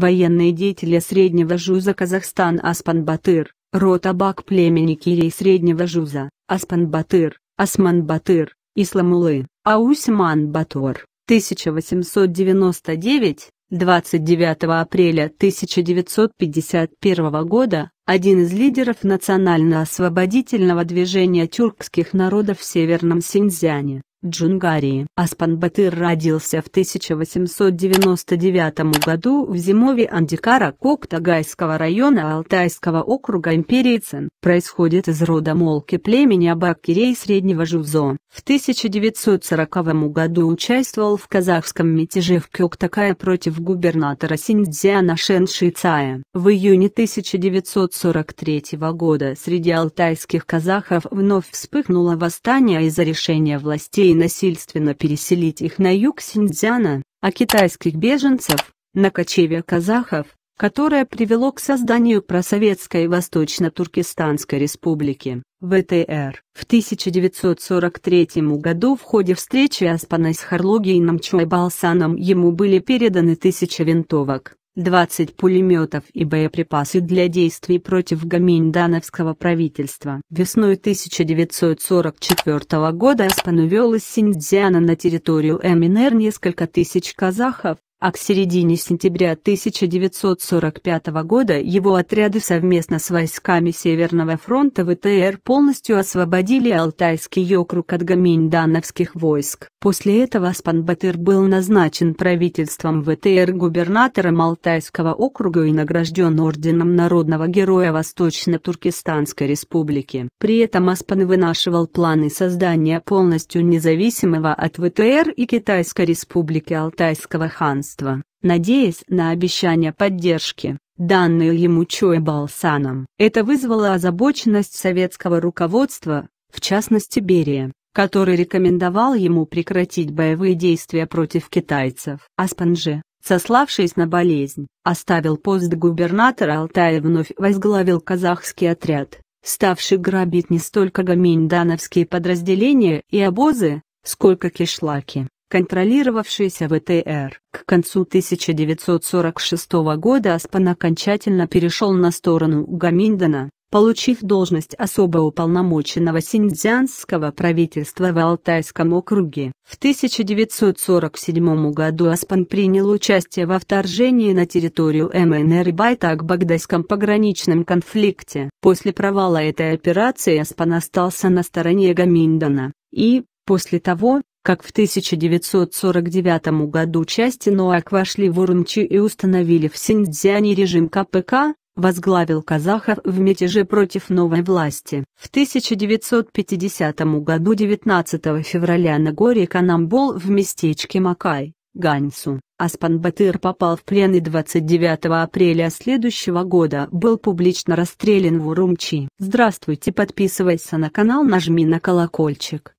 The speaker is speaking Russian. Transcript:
военные деятели Среднего Жуза Казахстан Аспан Батыр, Ротабак племени Кирей Среднего Жуза, Аспан Батыр, Осман Батыр, Исламулы, Аусман Батор, 1899, 29 апреля 1951 года, один из лидеров национально-освободительного движения тюркских народов в Северном Синьцзяне. Джунгарии. Аспан-Батыр родился в 1899 году в зимове Андикара Коктагайского района Алтайского округа империи Цин. Происходит из рода Молки племени Абакирей Среднего Жузо. В 1940 году участвовал в казахском мятеже в Кёктакае против губернатора Синдзяна Шеншицая. В июне 1943 года среди алтайских казахов вновь вспыхнуло восстание из-за решения властей людей насильственно переселить их на юг Синьцзяна, а китайских беженцев – на кочевье казахов, которое привело к созданию просоветской Восточно-Туркестанской республики, ВТР. В 1943 году в ходе встречи Аспана с Харлогином Чуайбалсаном ему были переданы тысячи винтовок. 20 пулеметов и боеприпасы для действий против гаминьдановского правительства. Весной 1944 года Эспан увел из Синдзяна на территорию МНР несколько тысяч казахов, а к середине сентября 1945 года его отряды совместно с войсками Северного фронта ВТР полностью освободили Алтайский округ от гаминдановских войск. После этого Спанбатыр был назначен правительством ВТР губернатором Алтайского округа и награжден Орденом Народного Героя Восточно-Туркестанской Республики. При этом Аспан вынашивал планы создания полностью независимого от ВТР и Китайской Республики Алтайского ханства пространство, надеясь на обещание поддержки, данные ему Балсаном, Это вызвало озабоченность советского руководства, в частности Берия который рекомендовал ему прекратить боевые действия против китайцев. Аспанже, сославшись на болезнь, оставил пост губернатора Алтая и вновь возглавил казахский отряд, ставший грабить не столько гаминьдановские подразделения и обозы, сколько кишлаки контролировавшийся ВТР. К концу 1946 года Аспан окончательно перешел на сторону Гаминдана, получив должность особо уполномоченного синдзянского правительства в Алтайском округе. В 1947 году Аспан принял участие во вторжении на территорию МНР и Байтак-Багдайском пограничном конфликте. После провала этой операции Аспан остался на стороне Гаминдана, и, после того, как в 1949 году части НОАК вошли в Урумчи и установили в Синьцзяне режим КПК, возглавил казахов в мятеже против новой власти. В 1950 году 19 февраля на горе Канамбол в местечке Макай, Гансу, Аспанбатыр попал в плен и 29 апреля следующего года был публично расстрелян в Урумчи. Здравствуйте подписывайся на канал нажми на колокольчик.